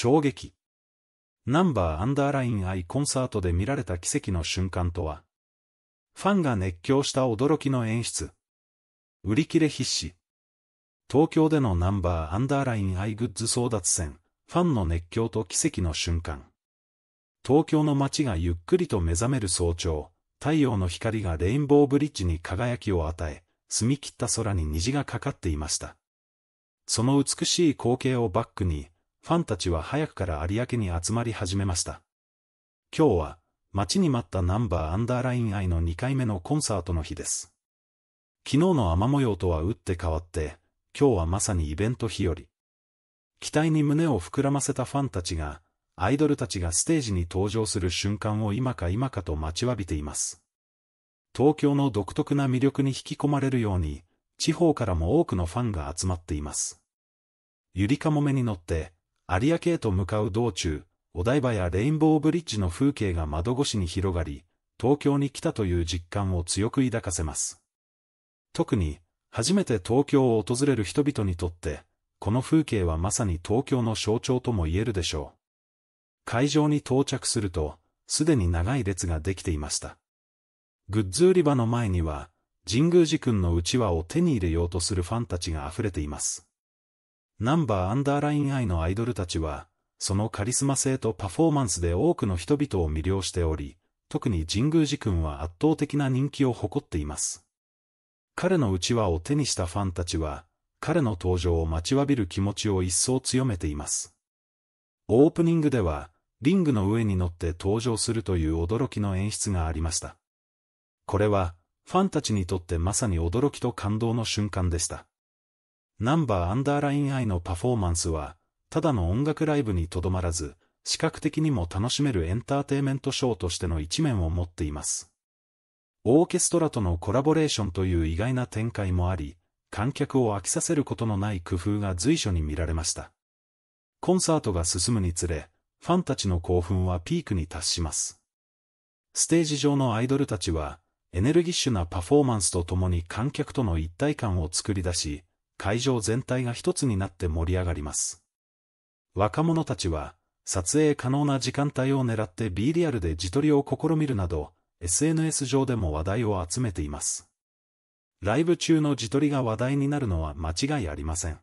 衝撃。ナンバーアンダーラインアイコンサートで見られた奇跡の瞬間とは。ファンが熱狂した驚きの演出。売り切れ必至。東京でのナンバーアンダーラインアイグッズ争奪戦、ファンの熱狂と奇跡の瞬間。東京の街がゆっくりと目覚める早朝、太陽の光がレインボーブリッジに輝きを与え、澄み切った空に虹がかかっていました。その美しい光景をバックに、ファンたちは早くから有明に集まり始めました。今日は、待ちに待ったナンバーアンダーライン愛の2回目のコンサートの日です。昨日の雨模様とは打って変わって、今日はまさにイベント日より。期待に胸を膨らませたファンたちが、アイドルたちがステージに登場する瞬間を今か今かと待ちわびています。東京の独特な魅力に引き込まれるように、地方からも多くのファンが集まっています。ゆりかもめに乗って、有明へと向かう道中、お台場やレインボーブリッジの風景が窓越しに広がり、東京に来たという実感を強く抱かせます。特に、初めて東京を訪れる人々にとって、この風景はまさに東京の象徴とも言えるでしょう。会場に到着すると、すでに長い列ができていました。グッズ売り場の前には、神宮寺君のうちわを手に入れようとするファンたちが溢れています。ナンバーアンダーライン愛のアイドルたちは、そのカリスマ性とパフォーマンスで多くの人々を魅了しており、特に神宮寺君は圧倒的な人気を誇っています。彼のうちわを手にしたファンたちは、彼の登場を待ちわびる気持ちを一層強めています。オープニングでは、リングの上に乗って登場するという驚きの演出がありました。これは、ファンたちにとってまさに驚きと感動の瞬間でした。ナンバーアンダーライン I のパフォーマンスは、ただの音楽ライブにとどまらず、視覚的にも楽しめるエンターテイメントショーとしての一面を持っています。オーケストラとのコラボレーションという意外な展開もあり、観客を飽きさせることのない工夫が随所に見られました。コンサートが進むにつれ、ファンたちの興奮はピークに達します。ステージ上のアイドルたちは、エネルギッシュなパフォーマンスとともに観客との一体感を作り出し、会場全体が一つになって盛り上がります。若者たちは、撮影可能な時間帯を狙って B リアルで自撮りを試みるなど、SNS 上でも話題を集めています。ライブ中の自撮りが話題になるのは間違いありません。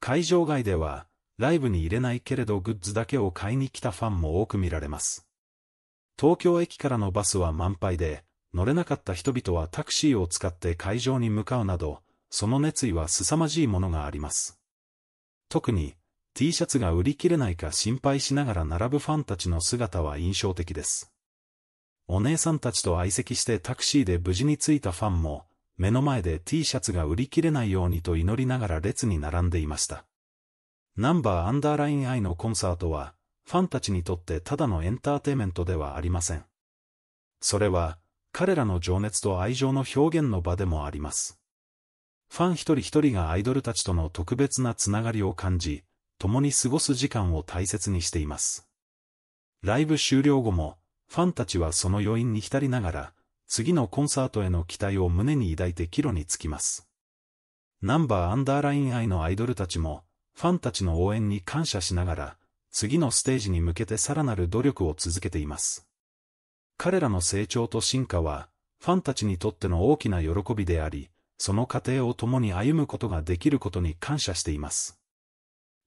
会場外では、ライブに入れないけれどグッズだけを買いに来たファンも多く見られます。東京駅からのバスは満杯で、乗れなかった人々はタクシーを使って会場に向かうなど、その熱意は凄まじいものがあります。特に、T シャツが売り切れないか心配しながら並ぶファンたちの姿は印象的です。お姉さんたちと相席してタクシーで無事に着いたファンも、目の前で T シャツが売り切れないようにと祈りながら列に並んでいました。ナンバーアンダーライン I のコンサートは、ファンたちにとってただのエンターテイメントではありません。それは、彼らの情熱と愛情の表現の場でもあります。ファン一人一人がアイドルたちとの特別なつながりを感じ、共に過ごす時間を大切にしています。ライブ終了後も、ファンたちはその余韻に浸りながら、次のコンサートへの期待を胸に抱いて帰路につきます。ナンバーアンダーライン愛のアイドルたちも、ファンたちの応援に感謝しながら、次のステージに向けてさらなる努力を続けています。彼らの成長と進化は、ファンたちにとっての大きな喜びであり、その過程を共に歩むことができることに感謝しています。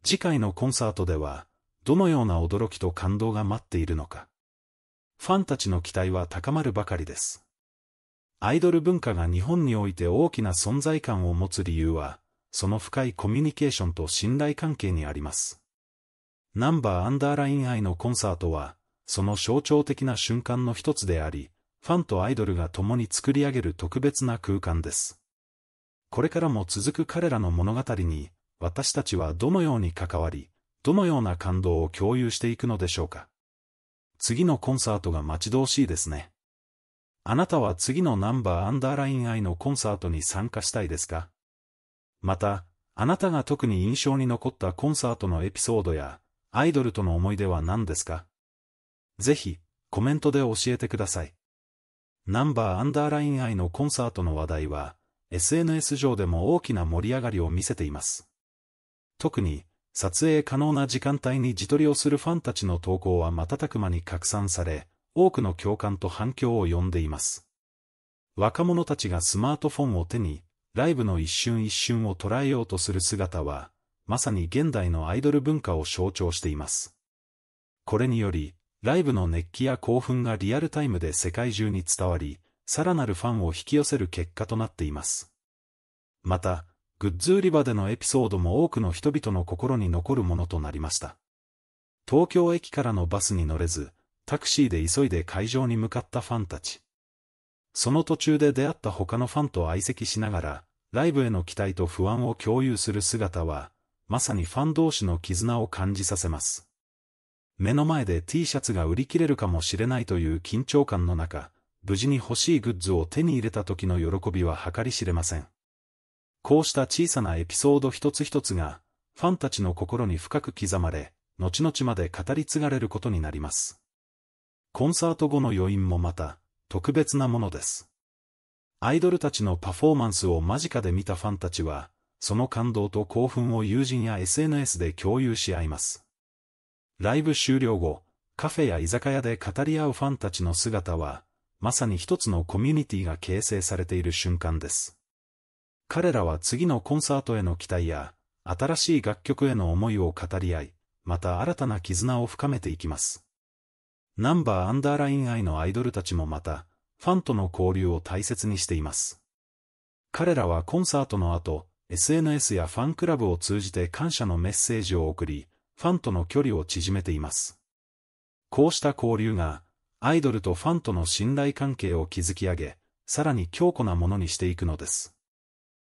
次回のコンサートでは、どのような驚きと感動が待っているのか。ファンたちの期待は高まるばかりです。アイドル文化が日本において大きな存在感を持つ理由は、その深いコミュニケーションと信頼関係にあります。ナンバーアンダーライン愛のコンサートは、その象徴的な瞬間の一つであり、ファンとアイドルが共に作り上げる特別な空間です。これからも続く彼らの物語に、私たちはどのように関わり、どのような感動を共有していくのでしょうか。次のコンサートが待ち遠しいですね。あなたは次のナンバーアンダーライン愛のコンサートに参加したいですかまた、あなたが特に印象に残ったコンサートのエピソードや、アイドルとの思い出は何ですかぜひ、コメントで教えてください。ナンバーアンダーライン愛のコンサートの話題は、SNS 上でも大きな盛り上がりを見せています。特に、撮影可能な時間帯に自撮りをするファンたちの投稿は瞬く間に拡散され、多くの共感と反響を呼んでいます。若者たちがスマートフォンを手に、ライブの一瞬一瞬を捉えようとする姿は、まさに現代のアイドル文化を象徴しています。これにより、ライブの熱気や興奮がリアルタイムで世界中に伝わり、さらなるファンを引き寄せる結果となっています。また、グッズ売り場でのエピソードも多くの人々の心に残るものとなりました。東京駅からのバスに乗れず、タクシーで急いで会場に向かったファンたち。その途中で出会った他のファンと相席しながら、ライブへの期待と不安を共有する姿は、まさにファン同士の絆を感じさせます。目の前で T シャツが売り切れるかもしれないという緊張感の中、無事に欲しいグッズを手に入れた時の喜びは計り知れません。こうした小さなエピソード一つ一つが、ファンたちの心に深く刻まれ、後々まで語り継がれることになります。コンサート後の余韻もまた、特別なものです。アイドルたちのパフォーマンスを間近で見たファンたちは、その感動と興奮を友人や SNS で共有し合います。ライブ終了後、カフェや居酒屋で語り合うファンたちの姿は、まさに一つのコミュニティが形成されている瞬間です。彼らは次のコンサートへの期待や、新しい楽曲への思いを語り合い、また新たな絆を深めていきます。ナンバーアンダーライン愛のアイドルたちもまた、ファンとの交流を大切にしています。彼らはコンサートの後、SNS やファンクラブを通じて感謝のメッセージを送り、ファンとの距離を縮めています。こうした交流が、アイドルとファンとの信頼関係を築き上げ、さらに強固なものにしていくのです。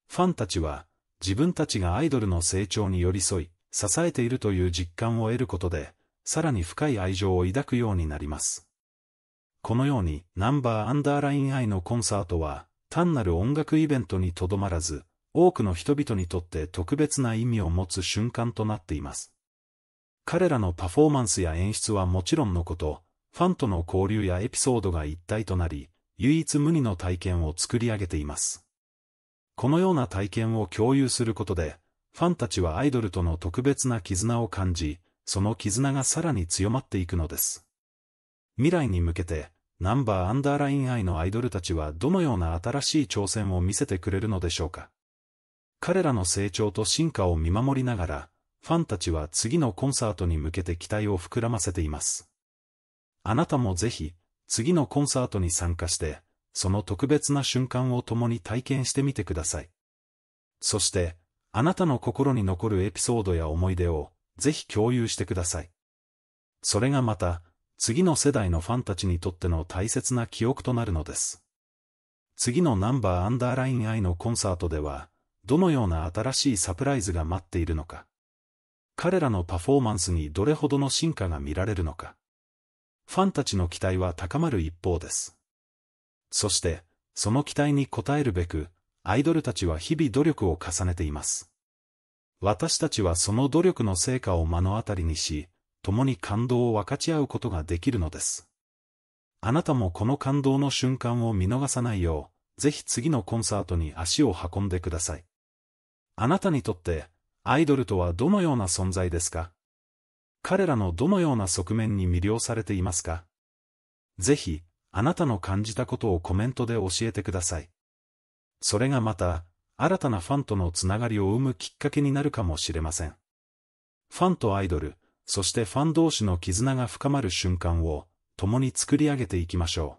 ファンたちは、自分たちがアイドルの成長に寄り添い、支えているという実感を得ることで、さらに深い愛情を抱くようになります。このように、ナンバーアンダーラインアイのコンサートは、単なる音楽イベントにとどまらず、多くの人々にとって特別な意味を持つ瞬間となっています。彼らのパフォーマンスや演出はもちろんのこと、ファンとの交流やエピソードが一体となり、唯一無二の体験を作り上げています。このような体験を共有することで、ファンたちはアイドルとの特別な絆を感じ、その絆がさらに強まっていくのです。未来に向けて、ナンバーアンダーライン愛のアイドルたちはどのような新しい挑戦を見せてくれるのでしょうか。彼らの成長と進化を見守りながら、ファンたちは次のコンサートに向けて期待を膨らませています。あなたもぜひ、次のコンサートに参加して、その特別な瞬間を共に体験してみてください。そして、あなたの心に残るエピソードや思い出を、ぜひ共有してください。それがまた、次の世代のファンたちにとっての大切な記憶となるのです。次のナンバーアンダーライン I のコンサートでは、どのような新しいサプライズが待っているのか。彼らのパフォーマンスにどれほどの進化が見られるのか。ファンたちの期待は高まる一方です。そして、その期待に応えるべく、アイドルたちは日々努力を重ねています。私たちはその努力の成果を目の当たりにし、共に感動を分かち合うことができるのです。あなたもこの感動の瞬間を見逃さないよう、ぜひ次のコンサートに足を運んでください。あなたにとって、アイドルとはどのような存在ですか彼らのどのような側面に魅了されていますかぜひ、あなたの感じたことをコメントで教えてください。それがまた、新たなファンとのつながりを生むきっかけになるかもしれません。ファンとアイドル、そしてファン同士の絆が深まる瞬間を、共に作り上げていきましょう。